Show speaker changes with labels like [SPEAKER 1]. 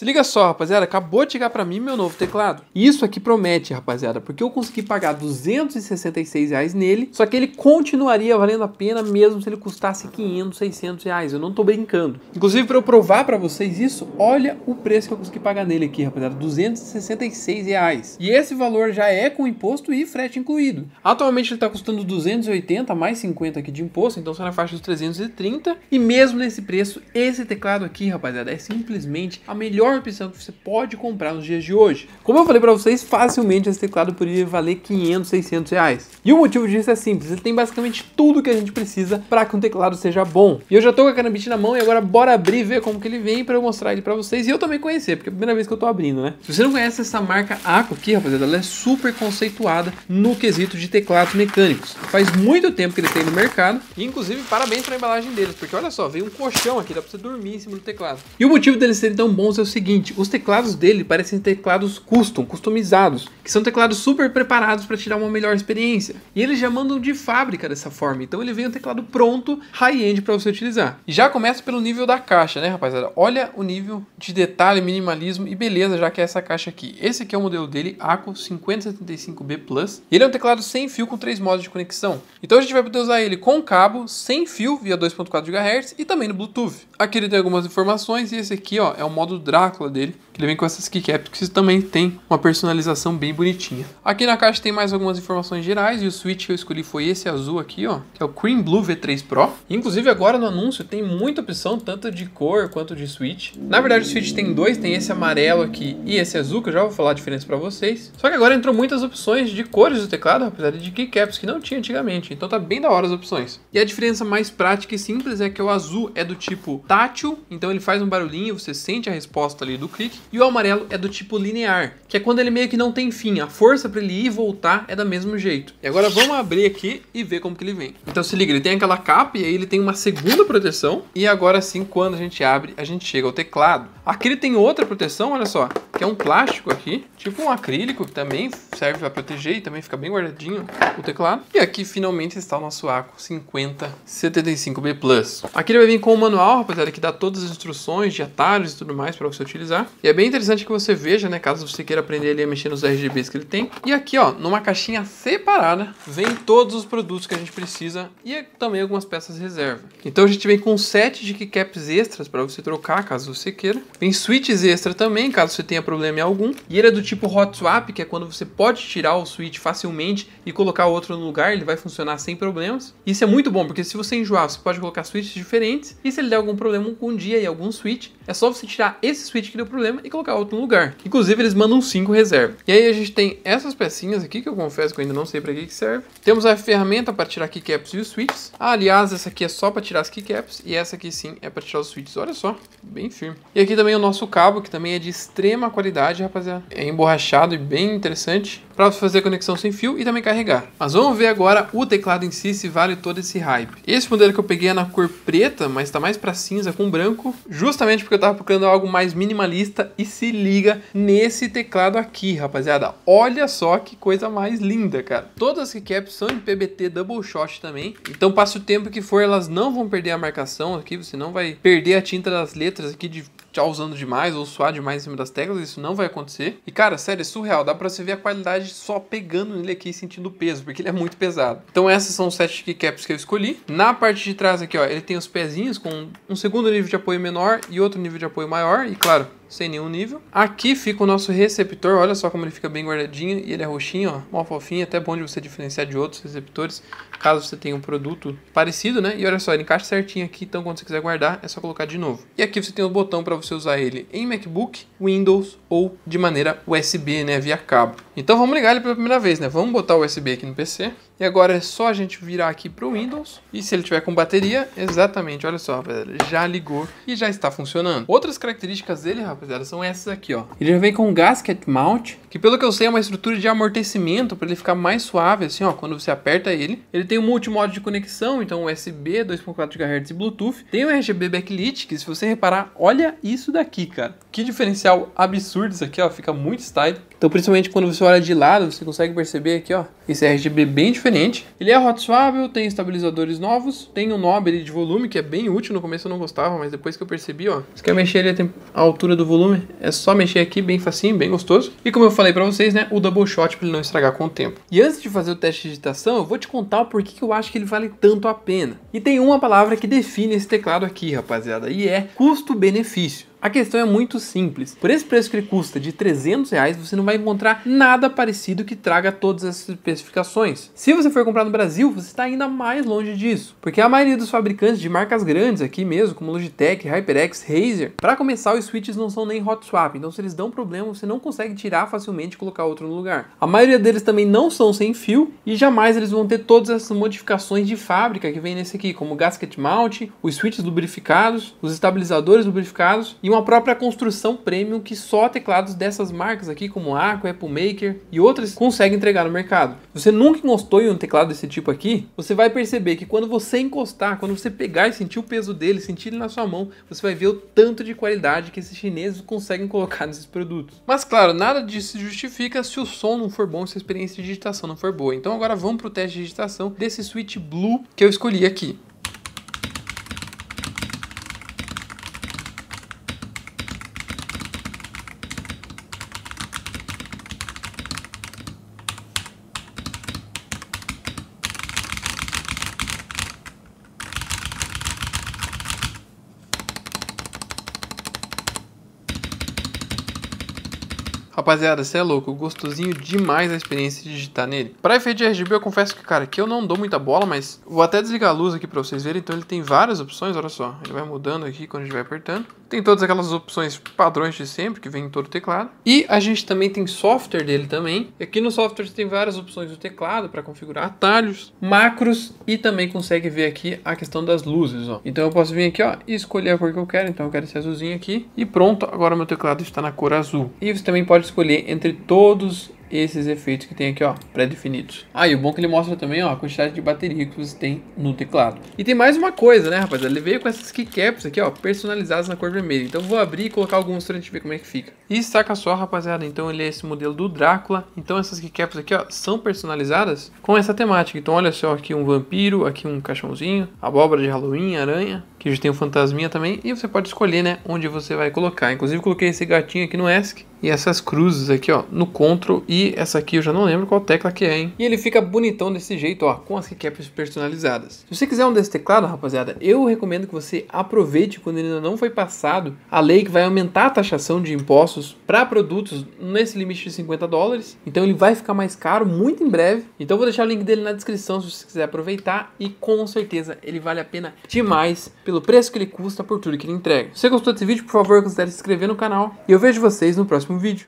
[SPEAKER 1] Se liga só, rapaziada, acabou de chegar para mim meu novo teclado. Isso aqui promete, rapaziada, porque eu consegui pagar 266 reais nele, só que ele continuaria valendo a pena mesmo se ele custasse 500, 600 reais, eu não tô brincando. Inclusive, para eu provar para vocês isso, olha o preço que eu consegui pagar nele aqui, rapaziada, 266 reais. E esse valor já é com imposto e frete incluído. Atualmente ele tá custando 280 mais 50 aqui de imposto, então só tá na faixa dos 330. E mesmo nesse preço, esse teclado aqui, rapaziada, é simplesmente a melhor melhor opção que você pode comprar nos dias de hoje. Como eu falei para vocês, facilmente esse teclado poderia valer 500, 600 reais. E o motivo disso é simples, ele tem basicamente tudo que a gente precisa para que um teclado seja bom. E eu já tô com a Canabit na mão e agora bora abrir e ver como que ele vem para eu mostrar ele para vocês e eu também conhecer, porque é a primeira vez que eu tô abrindo, né? Se você não conhece essa marca Aco aqui, rapaziada, ela é super conceituada no quesito de teclados mecânicos. Faz muito tempo que ele tem no mercado e inclusive parabéns para a embalagem deles, porque olha só, veio um colchão aqui, dá para você dormir em cima do teclado. E o motivo deles serem tão bons é o seguinte, seguinte, os teclados dele parecem teclados custom, customizados, que são teclados super preparados para te dar uma melhor experiência. E eles já mandam de fábrica dessa forma, então ele vem um teclado pronto, high-end para você utilizar. E já começa pelo nível da caixa, né, rapaziada? Olha o nível de detalhe, minimalismo e beleza, já que é essa caixa aqui. Esse aqui é o modelo dele, ACO 5075B Plus. Ele é um teclado sem fio com três modos de conexão. Então a gente vai poder usar ele com cabo, sem fio via 2.4 GHz e também no Bluetooth. Aqui ele tem algumas informações e esse aqui, ó, é o modo dra espetáculo dele. Ele vem com essas keycaps que também tem uma personalização bem bonitinha. Aqui na caixa tem mais algumas informações gerais e o switch que eu escolhi foi esse azul aqui, ó, que é o Cream Blue V3 Pro. Inclusive agora no anúncio tem muita opção, tanto de cor quanto de switch. Na verdade o switch tem dois, tem esse amarelo aqui e esse azul, que eu já vou falar a diferença para vocês. Só que agora entrou muitas opções de cores do teclado, apesar de keycaps que não tinha antigamente, então tá bem da hora as opções. E a diferença mais prática e simples é que o azul é do tipo tátil, então ele faz um barulhinho, você sente a resposta ali do clique, e o amarelo é do tipo linear, que é quando ele meio que não tem fim. A força para ele ir e voltar é da mesmo jeito. E agora vamos abrir aqui e ver como que ele vem. Então se liga, ele tem aquela capa e aí ele tem uma segunda proteção. E agora sim, quando a gente abre, a gente chega ao teclado. Aqui ele tem outra proteção, olha só, que é um plástico aqui, tipo um acrílico que também serve para proteger e também fica bem guardadinho o teclado. E aqui finalmente está o nosso ACO 5075B Plus. Aqui ele vai vir com o manual, rapaziada, que dá todas as instruções de atalhos e tudo mais para você utilizar. E é bem bem interessante que você veja, né? Caso você queira aprender ali a mexer nos RGBs que ele tem. E aqui, ó, numa caixinha separada, vem todos os produtos que a gente precisa e também algumas peças reserva. Então a gente vem com um set de keycaps extras para você trocar, caso você queira. Vem switches extra também, caso você tenha problema algum. E ele é do tipo hot swap, que é quando você pode tirar o switch facilmente e colocar outro no lugar, ele vai funcionar sem problemas. Isso é muito bom, porque se você enjoar, você pode colocar switches diferentes. E se ele der algum problema com um dia e algum switch, é só você tirar esse switch que deu problema e colocar outro no lugar. Inclusive, eles mandam 5 reserva. E aí a gente tem essas pecinhas aqui, que eu confesso que eu ainda não sei para que, que serve. Temos a ferramenta para tirar keycaps e os switches. Ah, aliás, essa aqui é só para tirar as keycaps e essa aqui sim é para tirar os switches. Olha só, bem firme. E aqui também o nosso cabo, que também é de extrema qualidade, rapaziada. É emborrachado e bem interessante para fazer conexão sem fio e também carregar. Mas vamos ver agora o teclado em si, se vale todo esse hype. Esse modelo que eu peguei é na cor preta, mas está mais para cinza com branco, justamente porque eu estava procurando algo mais minimalista e se liga nesse teclado aqui, rapaziada. Olha só que coisa mais linda, cara. Todas as keycaps são em PBT Double Shot também. Então passa o tempo que for, elas não vão perder a marcação aqui. Você não vai perder a tinta das letras aqui de já usando demais ou suar demais em cima das teclas, isso não vai acontecer. E cara, sério, é surreal, dá pra você ver a qualidade só pegando ele aqui e sentindo o peso, porque ele é muito pesado. Então essas são os sete keycaps que eu escolhi. Na parte de trás aqui, ó, ele tem os pezinhos com um segundo nível de apoio menor e outro nível de apoio maior, e claro, sem nenhum nível. Aqui fica o nosso receptor, olha só como ele fica bem guardadinho e ele é roxinho, ó, mó fofinho, até bom de você diferenciar de outros receptores, caso você tenha um produto parecido, né? E olha só, ele encaixa certinho aqui, então quando você quiser guardar, é só colocar de novo. E aqui você tem o um botão para você usar ele em MacBook, Windows ou de maneira USB, né, via cabo. Então vamos ligar ele pela primeira vez, né? Vamos botar o USB aqui no PC. E agora é só a gente virar aqui para o Windows. E se ele tiver com bateria, exatamente, olha só, rapaziada, já ligou e já está funcionando. Outras características dele, rapaziada, são essas aqui, ó. Ele já vem com gasket mount, que pelo que eu sei é uma estrutura de amortecimento para ele ficar mais suave, assim, ó, quando você aperta ele. Ele tem um multimodo de conexão, então USB, 2.4 GHz e Bluetooth. Tem um RGB backlit, que se você reparar, olha isso daqui, cara. Que diferencial absurdo isso aqui, ó, fica muito style. Então, principalmente quando você olha de lado, você consegue perceber aqui, ó, esse RGB bem diferente diferente. Ele é rotissuável, tem estabilizadores novos, tem o um knob de volume, que é bem útil, no começo eu não gostava, mas depois que eu percebi, ó. Você quer mexer ele a altura do volume, é só mexer aqui, bem facinho, bem gostoso. E como eu falei pra vocês, né, o double shot pra ele não estragar com o tempo. E antes de fazer o teste de digitação, eu vou te contar o porquê que eu acho que ele vale tanto a pena. E tem uma palavra que define esse teclado aqui, rapaziada, e é custo-benefício. A questão é muito simples. Por esse preço que ele custa de 300 reais, você não vai encontrar nada parecido que traga todas essas especificações. Se você for comprar no Brasil, você está ainda mais longe disso, porque a maioria dos fabricantes de marcas grandes aqui mesmo, como Logitech, HyperX, Razer, para começar os switches não são nem hot swap, então se eles dão problema, você não consegue tirar facilmente e colocar outro no lugar. A maioria deles também não são sem fio e jamais eles vão ter todas essas modificações de fábrica que vem nesse aqui, como gasket mount, os switches lubrificados, os estabilizadores lubrificados e uma própria construção premium que só teclados dessas marcas aqui, como Aqua, Apple Maker e outras, conseguem entregar no mercado. Se você nunca encostou em um teclado desse tipo aqui, você vai perceber que quando você encostar, quando você pegar e sentir o peso dele, sentir ele na sua mão, você vai ver o tanto de qualidade que esses chineses conseguem colocar nesses produtos. Mas claro, nada disso se justifica se o som não for bom, se a experiência de digitação não for boa. Então agora vamos para o teste de digitação desse Switch Blue que eu escolhi aqui. Rapaziada, você é louco, gostosinho demais a experiência de digitar nele. Para efeito de RGB, eu confesso que, cara, que eu não dou muita bola, mas vou até desligar a luz aqui para vocês verem. Então ele tem várias opções, olha só. Ele vai mudando aqui quando a gente vai apertando. Tem todas aquelas opções padrões de sempre, que vem em todo o teclado. E a gente também tem software dele também. Aqui no software tem várias opções do teclado para configurar atalhos, macros e também consegue ver aqui a questão das luzes, ó. Então eu posso vir aqui, ó, e escolher a cor que eu quero. Então eu quero esse azulzinho aqui. E pronto, agora meu teclado está na cor azul. E você também pode escolher entre todos esses efeitos que tem aqui, ó, pré-definidos. Ah, e o bom é que ele mostra também, ó, a quantidade de bateria que você tem no teclado. E tem mais uma coisa, né, rapaziada? Ele veio com essas keycaps aqui, ó, personalizadas na cor vermelha. Então vou abrir e colocar alguns pra gente ver como é que fica. E saca só, rapaziada, então ele é esse modelo do Drácula. Então essas keycaps aqui, ó, são personalizadas com essa temática. Então olha só, aqui um vampiro, aqui um caixãozinho, abóbora de Halloween, aranha que a gente tem o fantasminha também, e você pode escolher, né, onde você vai colocar. Inclusive coloquei esse gatinho aqui no ESC, e essas cruzes aqui, ó, no CTRL, e essa aqui eu já não lembro qual tecla que é, hein. E ele fica bonitão desse jeito, ó, com as keycaps personalizadas. Se você quiser um desse teclado, rapaziada, eu recomendo que você aproveite quando ainda não foi passado a lei é que vai aumentar a taxação de impostos para produtos nesse limite de 50 dólares, então ele vai ficar mais caro muito em breve. Então eu vou deixar o link dele na descrição se você quiser aproveitar, e com certeza ele vale a pena demais pelo preço que ele custa por tudo que ele entrega. Se você gostou desse vídeo, por favor, considere se inscrever no canal e eu vejo vocês no próximo vídeo.